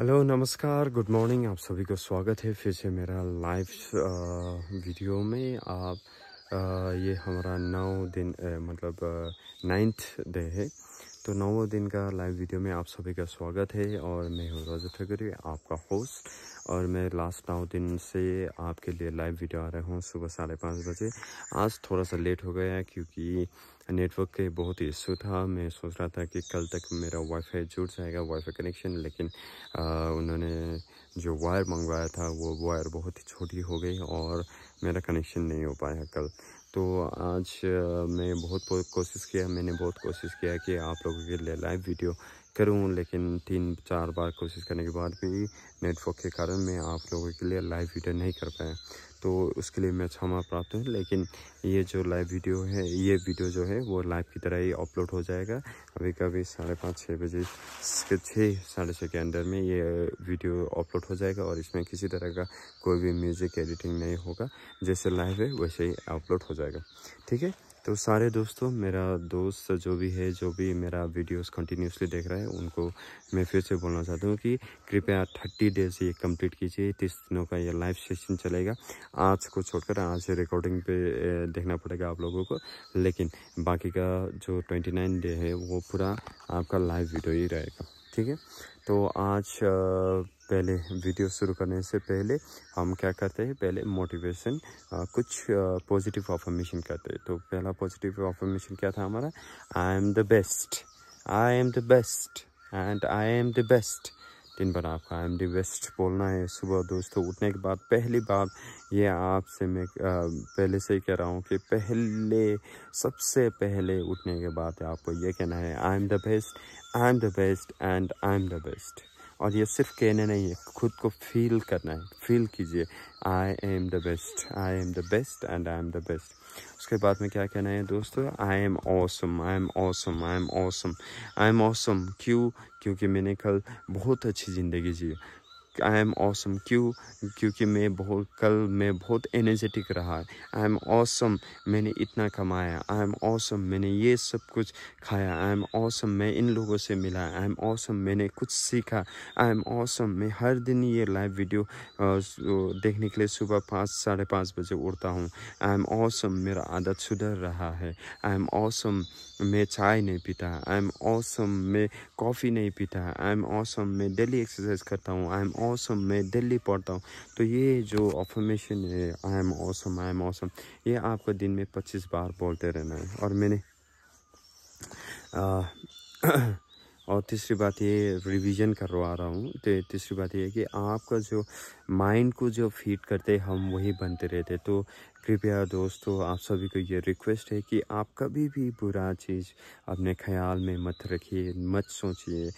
Hello नमस्कार good morning आप सभी को स्वागत है फिर से मेरा लाइव वीडियो में आप आ, ये हमारा नौ दिन ए, मतलब नाइन्थ डे है तो नौ दिन का लाइव वीडियो में आप सभी का स्वागत है और मैं हूँ रजत ठगरी आपका होस्ट और मैं लास्ट नौ दिन से आपके लिए लाइव वीडियो आ रहा हूँ सुबह साढ़े पाँच बजे आज थोड़ा सा लेट हो गया क्योंकि नेटवर्क के बहुत ही इशू था मैं सोच रहा था कि कल तक मेरा वाईफाई जुड़ जाएगा वाईफाई कनेक्शन लेकिन आ, उन्होंने जो वायर मंगवाया था वो वायर बहुत ही छोटी हो गई और मेरा कनेक्शन नहीं हो पाया कल तो आज मैं बहुत कोशिश किया मैंने बहुत कोशिश किया कि आप लोगों के लिए लाइव वीडियो करूं लेकिन तीन चार बार कोशिश करने के बाद भी नेटवर्क के कारण मैं आप लोगों के लिए लाइव वीडियो नहीं कर पाया तो उसके लिए मैं क्षमा प्राप्त हूँ लेकिन ये जो लाइव वीडियो है ये वीडियो जो है वो लाइव की तरह ही अपलोड हो जाएगा अभी कभी साढ़े पाँच छः बजे के छः साढ़े छः के अंदर में ये वीडियो अपलोड हो जाएगा और इसमें किसी तरह का कोई भी म्यूज़िक एडिटिंग नहीं होगा जैसे लाइव है वैसे ही अपलोड हो जाएगा ठीक है तो सारे दोस्तों मेरा दोस्त जो भी है जो भी मेरा वीडियोस कंटिन्यूसली देख रहा है उनको मैं फिर से बोलना चाहता हूँ कि कृपया थर्टी डेज ये कंप्लीट कीजिए तीस दिनों का ये लाइव सेशन चलेगा आज को छोड़कर आज से रिकॉर्डिंग पे देखना पड़ेगा आप लोगों को लेकिन बाकी का जो ट्वेंटी नाइन डे है वो पूरा आपका लाइव वीडियो ही रहेगा ठीक है तो आज पहले वीडियो शुरू करने से पहले हम क्या करते हैं पहले मोटिवेशन कुछ पॉजिटिव ऑफॉर्मेशन करते हैं तो पहला पॉजिटिव ऑफॉर्मेशन क्या था हमारा I am the best I am the best and I am the best दिन भर आपका आई एम द बेस्ट बोलना है सुबह दोस्तों उठने के बाद पहली बार ये आपसे मैं पहले से ही कह रहा हूँ कि पहले सबसे पहले उठने के बाद आपको ये कहना है I am the best I am the best and I am the best और ये सिर्फ कहने नहीं है खुद को फील करना है फील कीजिए I am the best I am the best and I am the best उसके बाद में क्या कहना है दोस्तों I am awesome I am awesome I am awesome I am awesome क्यों क्योंकि मैंने कल बहुत अच्छी ज़िंदगी जी आई एम ऑसम क्यों क्योंकि मैं बहुत कल मैं बहुत एनर्जेटिक रहा आई एम ऑसम मैंने इतना कमाया आई एम ऑसम मैंने ये सब कुछ खाया आई एम ऑसम मैं इन लोगों से मिला आई एम ऑसम मैंने कुछ सीखा आई एम ऑसम मैं हर दिन ये लाइव वीडियो देखने के लिए सुबह पाँच साढ़े पाँच बजे उठता हूँ आई एम ऑसम मेरा आदत सुधर रहा है आई एम ऑसम मैं चाय नहीं पीता आई एम ऑसम मैं कॉफ़ी नहीं पीता आई एम ऑसम मैं डेली एक्सरसाइज करता हूँ आई एम ऑसम मैं दिल्ली पढ़ता हूँ तो ये जो ऑफर्मेशन है I am awesome I am awesome ये आपको दिन में पच्चीस बार बोलते रहना है और मैंने और तीसरी बात ये रिवीजन करवा रहा हूँ तो तीसरी बात ये है कि आपका जो माइंड को जो फीड करते हम वही बनते रहते तो कृपया दोस्तों आप सभी को ये रिक्वेस्ट है कि आप कभी भी बुरा चीज़ अपने ख्याल में मत रखिए मत सोचिए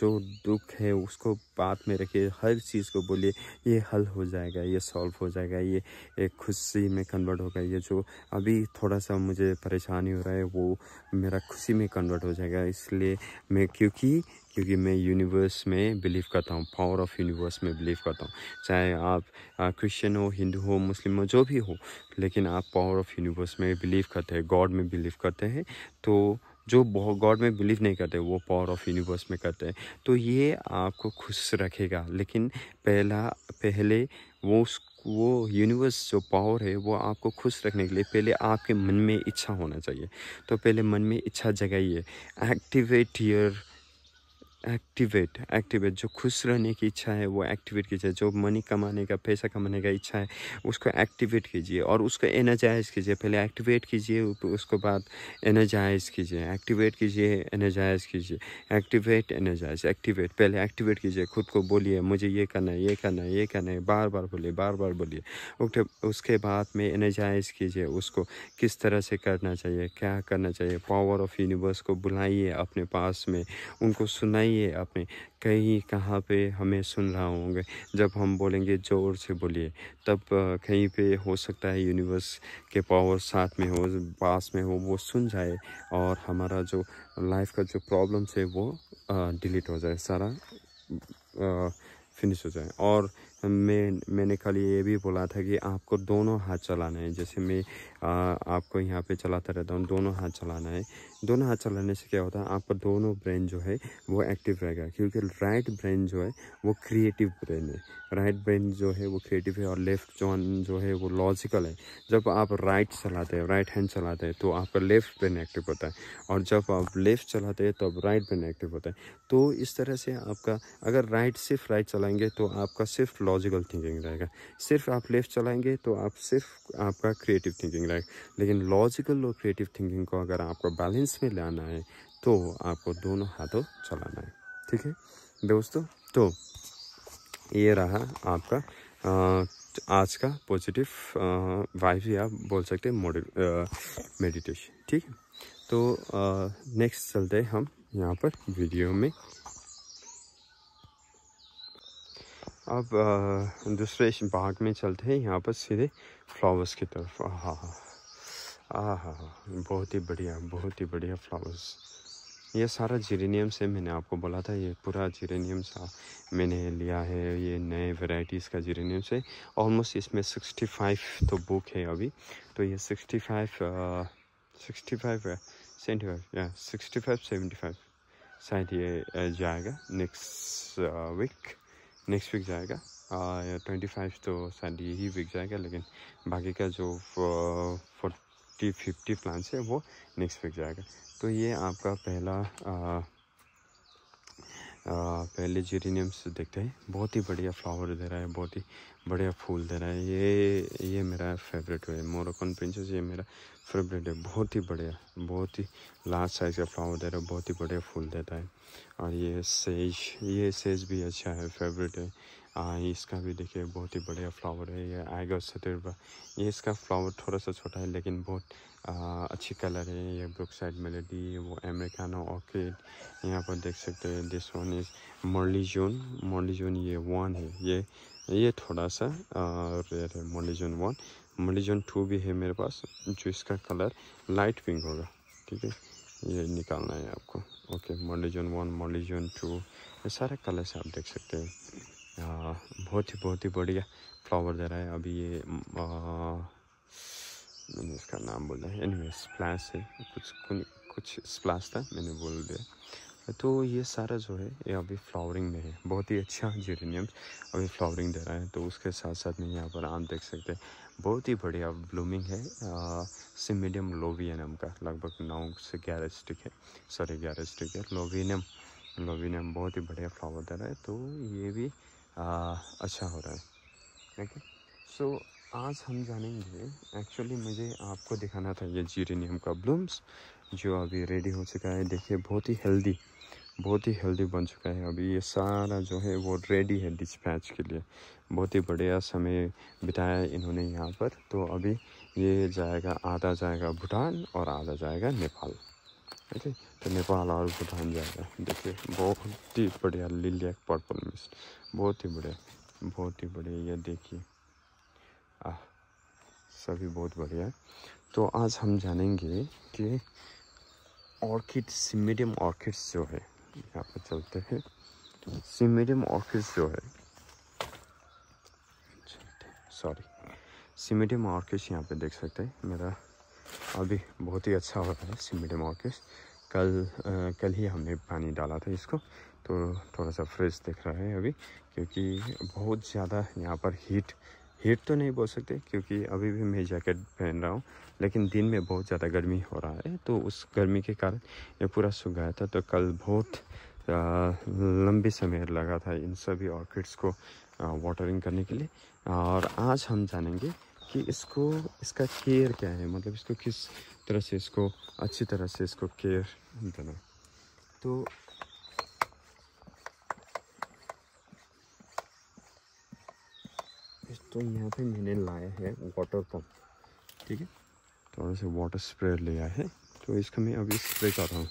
जो दुख है उसको बात में रखिए हर चीज़ को बोलिए ये हल हो जाएगा ये सॉल्व हो जाएगा ये एक खुशी में कन्वर्ट होगा ये जो अभी थोड़ा सा मुझे परेशानी हो रहा है वो मेरा खुशी में कन्वर्ट हो जाएगा इसलिए मैं क्योंकि क्योंकि मैं यूनिवर्स में बिलीव करता हूँ पावर ऑफ यूनिवर्स में बिलीव करता हूँ चाहे आप क्रिश्चियन हो हिंदू हो मुस्लिम हो जो भी हो लेकिन आप पावर ऑफ यूनिवर्स में बिलीव करते हैं गॉड में बिलीव करते हैं तो जो बहुत गॉड में बिलीव नहीं करते वो पावर ऑफ यूनिवर्स में करते हैं तो ये आपको खुश रखेगा लेकिन पहला पहले वो वो यूनिवर्स जो पावर है वो आपको खुश रखने के लिए पहले आपके मन में इच्छा होना चाहिए तो पहले मन में इच्छा जगाइए एक्टिवेट योर एक्टिवेट एक्टिवेट जो खुश रहने की इच्छा है वो एक्टिवेट कीजिए जो मनी कमाने का पैसा कमाने का इच्छा है उसको एक्टिवेट कीजिए और उसको एनर्जाइज कीजिए पहले एक्टिवेट कीजिए उसको बाद एनर्जाइज कीजिए एक्टिवेट कीजिए एनर्जाइज कीजिए एक्टिवेट एनर्जाइज एक्टिवेट पहले एक्टिवेट कीजिए खुद को बोलिए मुझे ये करना है ये करना है ये करना है बार बार बोलिए बार बार बोलिए उसके बाद में एनर्जाइज कीजिए उसको किस तरह से करना चाहिए क्या करना चाहिए पावर ऑफ यूनिवर्स को बुलाइए अपने पास में उनको सुनाइए बताइए में कहीं कहाँ पे हमें सुन रहा होंगे जब हम बोलेंगे ज़ोर से बोलिए तब कहीं पे हो सकता है यूनिवर्स के पावर साथ में हो पास में हो वो सुन जाए और हमारा जो लाइफ का जो प्रॉब्लम्स है वो डिलीट हो जाए सारा फिनिश हो जाए और मैं मैंने कल ये भी बोला था कि आपको दोनों हाथ चलाना है जैसे मैं आ, आपको यहाँ पे चलाता रहता हूँ दोनों हाथ चलाना है दोनों हाथ चलाने से क्या होता है आपका दोनों ब्रेन जो है वो एक्टिव रहेगा क्योंकि राइट ब्रेन जो है वो क्रिएटिव ब्रेन है राइट ब्रेन जो है वो क्रिएटिव है और लेफ्ट जॉन जो है वो लॉजिकल है जब आप राइट चलाते हैं राइट हैंड चलाते हैं तो आपका लेफ्ट ब्रेन एक्टिव होता है और जब आप लेफ्ट चलाते हैं तब राइट ब्रेन एक्टिव होता है तो इस तरह से आपका अगर राइट सिर्फ राइट चलाएंगे तो आपका सिर्फ लॉजिकल थिंकिंग रहेगा सिर्फ आप लेफ्ट चलाएंगे तो आप सिर्फ आपका क्रिएटिव थिंकिंग रहेगा लेकिन लॉजिकल और क्रिएटिव थिंकिंग को अगर आपका बैलेंस बैलेंस में लाना है तो आपको दोनों हाथों चलाना है ठीक है दोस्तों तो ये रहा आपका आज का पॉजिटिव वाइफ या बोल सकते हैं मेडिटेशन ठीक है तो नेक्स्ट चलते हैं हम यहाँ पर वीडियो में अब दूसरे भाग में चलते हैं यहाँ पर सीधे फ्लावर्स की तरफ हाँ हाँ हाँ हाँ हाँ बहुत ही बढ़िया बहुत ही बढ़िया फ्लावर्स ये सारा जीरेनियम से मैंने आपको बोला था ये पूरा जीरेनियम सा मैंने लिया है ये नए वैरायटीज़ का जीरेनियम से ऑलमोस्ट इसमें सिक्सटी फाइव तो बुक है अभी तो ये sixty five sixty five seventy five या सिक्सटी फाइव सेवेंटी फाइव शायद ये जाएगा नेक्स्ट वीक नेक्स्ट वीक जाएगा ट्वेंटी फाइव तो शायद यही वीक जाएगा लेकिन बाकी का जो फॉर फिफ्टी फिफ्टी प्लांट्स है वो नेक्स्ट वीक जाएगा तो ये आपका पहला आ, आ, पहले जीरीनियम्स देखते हैं बहुत ही बढ़िया फ्लावर दे रहा है बहुत ही बढ़िया फूल दे रहा है ये ये मेरा फेवरेट है मोरकन प्रिंसेस ये मेरा फेवरेट है बहुत ही बढ़िया बहुत ही लार्ज साइज़ का फ्लावर दे रहा है बहुत ही बढ़िया फूल देता है और ये सेज ये सेज भी अच्छा है फेवरेट है आ, हाँ, इसका भी देखिए बहुत ही बढ़िया फ्लावर है ये आएगा सतुरबा तो ये इसका फ्लावर थोड़ा सा छोटा है लेकिन बहुत आ, अच्छी कलर है ये ब्रुक साइड मेलेडी वो अमेरिकानो ऑर्किड यहाँ पर देख सकते हैं this one is merly June ये वन है ये ये थोड़ा सा रेयर है मर्ली वन मर्ली टू भी है मेरे पास जो इसका कलर लाइट पिंक होगा ठीक है ये निकालना है आपको okay merly one merly two ये सारे कलर्स आप देख सकते हैं हाँ, बहुत ही बहुत ही बढ़िया फ्लावर दे रहा है अभी ये मैंने इसका नाम बोला है एनी स्प्लैश है कुछ कुछ स्प्लैश था मैंने बोल दिया तो ये सारा जो है ये अभी फ्लावरिंग में है बहुत ही अच्छा जेरेनियम अभी फ्लावरिंग दे रहा है तो उसके साथ साथ में यहाँ पर आम देख सकते हैं बहुत ही बढ़िया ब्लूमिंग है से मीडियम लोवियनम का लगभग नौ से ग्यारह स्टिक है सॉरी ग्यारह स्टिक है लोवियनम लोवियनम बहुत ही बढ़िया फ्लावर दे रहा है तो ये भी आ, अच्छा हो रहा है ठीक है सो आज हम जानेंगे एक्चुअली मुझे आपको दिखाना था ये जीरेनियम का ब्लूम्स जो अभी रेडी हो चुका है देखिए बहुत ही हेल्दी बहुत ही हेल्दी बन चुका है अभी ये सारा जो है वो रेडी है डिस्पैच के लिए बहुत ही बढ़िया समय बिताया इन्होंने यहाँ पर तो अभी ये जाएगा आधा जाएगा भूटान और आधा जाएगा नेपाल ठीक है तो नेपाल और भूटान जाएगा देखिए बहुत ही बढ़िया लिलियक पर्पल मिस्ट बहुत ही बढ़िया बहुत ही बढ़िया ये देखिए आह सभी बहुत बढ़िया है तो आज हम जानेंगे कि ऑर्किड्स मीडियम ऑर्किड्स जो है यहाँ पर चलते हैं मीडियम ऑर्किड्स जो है सॉरी सीमेडियम ऑर्किड्स यहाँ पे देख सकते हैं मेरा अभी बहुत ही अच्छा हो रहा है मीडियम ऑर्किड्स कल आ, कल ही हमने पानी डाला था इसको तो थोड़ा सा फ्रेश दिख रहा है अभी क्योंकि बहुत ज़्यादा यहाँ पर हीट हीट तो नहीं बोल सकते क्योंकि अभी भी मैं जैकेट पहन रहा हूँ लेकिन दिन में बहुत ज़्यादा गर्मी हो रहा है तो उस गर्मी के कारण ये पूरा सूख गया था तो कल बहुत लंबी समय लगा था इन सभी ऑर्किड्स को वाटरिंग करने के लिए और आज हम जानेंगे कि इसको इसका केयर क्या है मतलब इसको किस तरह से इसको अच्छी तरह से इसको केयर देना तो तो यहाँ पे मैंने लाया है वाटर पम्प ठीक है थोड़ा सा वाटर स्प्रे लिया है तो इसका मैं अभी स्प्रे कर रहा हूँ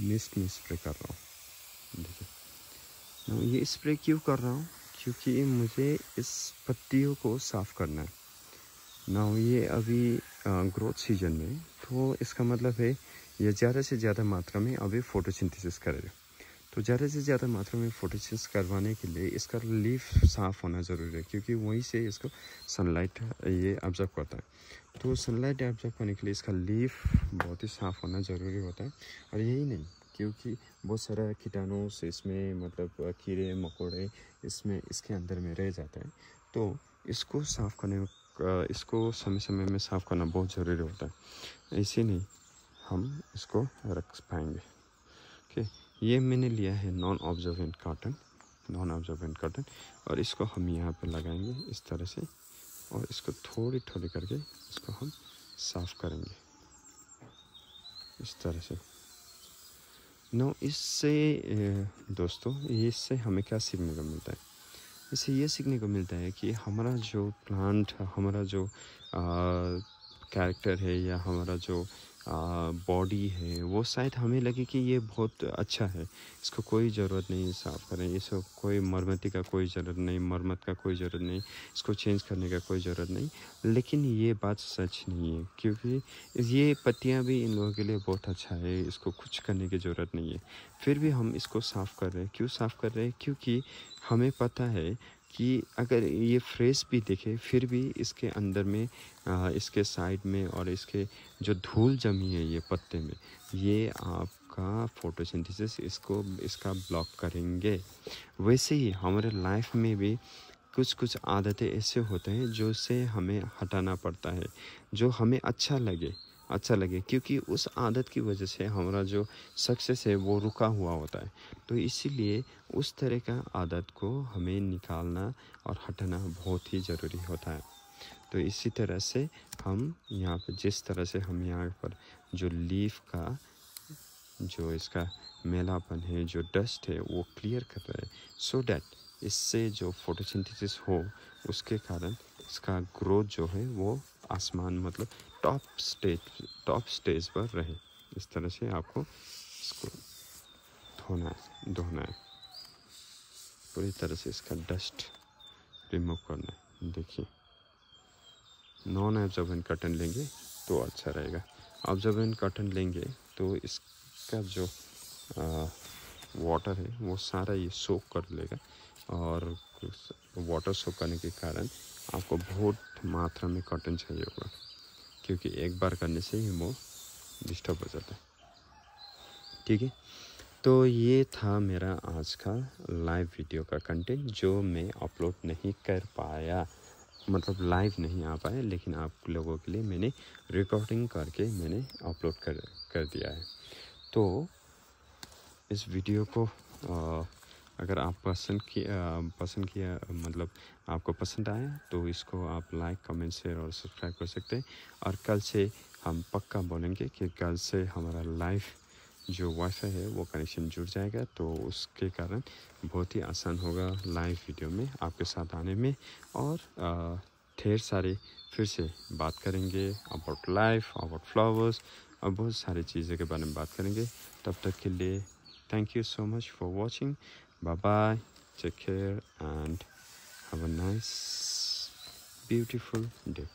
मिस्ट में स्प्रे कर रहा हूँ देखिए ये स्प्रे क्यों कर रहा हूँ क्योंकि मुझे इस पत्तियों को साफ़ करना है ना ये अभी ग्रोथ सीजन में तो इसका मतलब है ये ज़्यादा से ज़्यादा मात्रा में अभी ये फोटोसिंथेसिस करेगा तो ज़्यादा से ज़्यादा मात्रा में फोटोसिंथेसिस करवाने के लिए इसका लीफ साफ़ होना ज़रूरी है क्योंकि वहीं से इसको सनलाइट ये ऑब्जर्व करता है तो सनलाइट ऑब्जर्व करने के लिए इसका लीफ बहुत ही साफ़ होना ज़रूरी होता है और यही नहीं क्योंकि बहुत सारा कीटाणु से इसमें मतलब कीड़े मकोड़े इसमें इसके अंदर में रह जाते हैं तो इसको साफ़ करने इसको समय समय में साफ़ करना बहुत ज़रूरी होता है ऐसे नहीं हम इसको रख पाएंगे ओके ये मैंने लिया है non observant cotton non observant cotton और इसको हम यहाँ पर लगाएंगे इस तरह से और इसको थोड़ी थोड़ी करके इसको हम साफ़ करेंगे इस तरह से नो इससे दोस्तों इससे हमें क्या सीखने को मिलता है इससे ये सीखने को मिलता है कि हमारा जो प्लांट हमारा जो कैरेक्टर है या हमारा जो बॉडी है वो शायद हमें लगे कि ये बहुत अच्छा है इसको कोई ज़रूरत नहीं साफ़ करें इसको कोई मरम्मती का कोई ज़रूरत नहीं मरम्मत का कोई ज़रूरत नहीं इसको चेंज करने का कोई ज़रूरत नहीं लेकिन ये बात सच नहीं है क्योंकि ये पत्तियाँ भी इन लोगों के लिए बहुत अच्छा है इसको कुछ करने की ज़रूरत नहीं है फिर भी हम इसको साफ़ कर रहे हैं क्यों साफ़ कर रहे हैं क्योंकि हमें पता है कि अगर ये फ्रेश भी दिखे फिर भी इसके अंदर में आ, इसके साइड में और इसके जो धूल जमी है ये पत्ते में ये आपका फोटोसिंथेसिस इसको इसका ब्लॉक करेंगे वैसे ही हमारे लाइफ में भी कुछ कुछ आदतें ऐसे होते हैं जो से हमें हटाना पड़ता है जो हमें अच्छा लगे अच्छा लगे क्योंकि उस आदत की वजह से हमारा जो सक्सेस है वो रुका हुआ होता है तो इसीलिए उस तरह का आदत को हमें निकालना और हटाना बहुत ही ज़रूरी होता है तो इसी तरह से हम यहाँ पर जिस तरह से हम यहाँ पर जो लीफ का जो इसका मेलापन है जो डस्ट है वो क्लियर कर रहे हैं सो डैट इससे जो फोटोसिंथेसिस हो उसके कारण इसका ग्रोथ जो है वो आसमान मतलब टॉप स्टेज टॉप स्टेज पर रहे इस तरह से आपको इसको धोना है धोना है पूरी तरह से इसका डस्ट रिमूव करना है देखिए नॉन एब्जॉर्बेंट कटन लेंगे तो अच्छा रहेगा इन कटन लेंगे तो इसका जो आ, वाटर है वो सारा ये सोक कर लेगा और वाटर सोक करने के कारण आपको बहुत मात्रा में कॉटन चाहिए होगा क्योंकि एक बार करने से ही वो डिस्टर्ब हो जाता है ठीक है तो ये था मेरा आज का लाइव वीडियो का कंटेंट जो मैं अपलोड नहीं कर पाया मतलब लाइव नहीं आ पाया लेकिन आप लोगों के लिए मैंने रिकॉर्डिंग करके मैंने अपलोड कर कर दिया है तो इस वीडियो को आ, अगर आप पसंद किया पसंद किया मतलब आपको पसंद आए तो इसको आप लाइक कमेंट शेयर और सब्सक्राइब कर सकते हैं और कल से हम पक्का बोलेंगे कि कल से हमारा लाइफ जो वाईफाई है वो कनेक्शन जुड़ जाएगा तो उसके कारण बहुत ही आसान होगा लाइव वीडियो में आपके साथ आने में और ढेर सारे फिर से बात करेंगे अबाउट लाइफ अबाउट फ्लावर्स और बहुत सारी चीज़ों के बारे में बात करेंगे तब तक के लिए thank you so much for watching bye bye take care and Have a nice, beautiful day.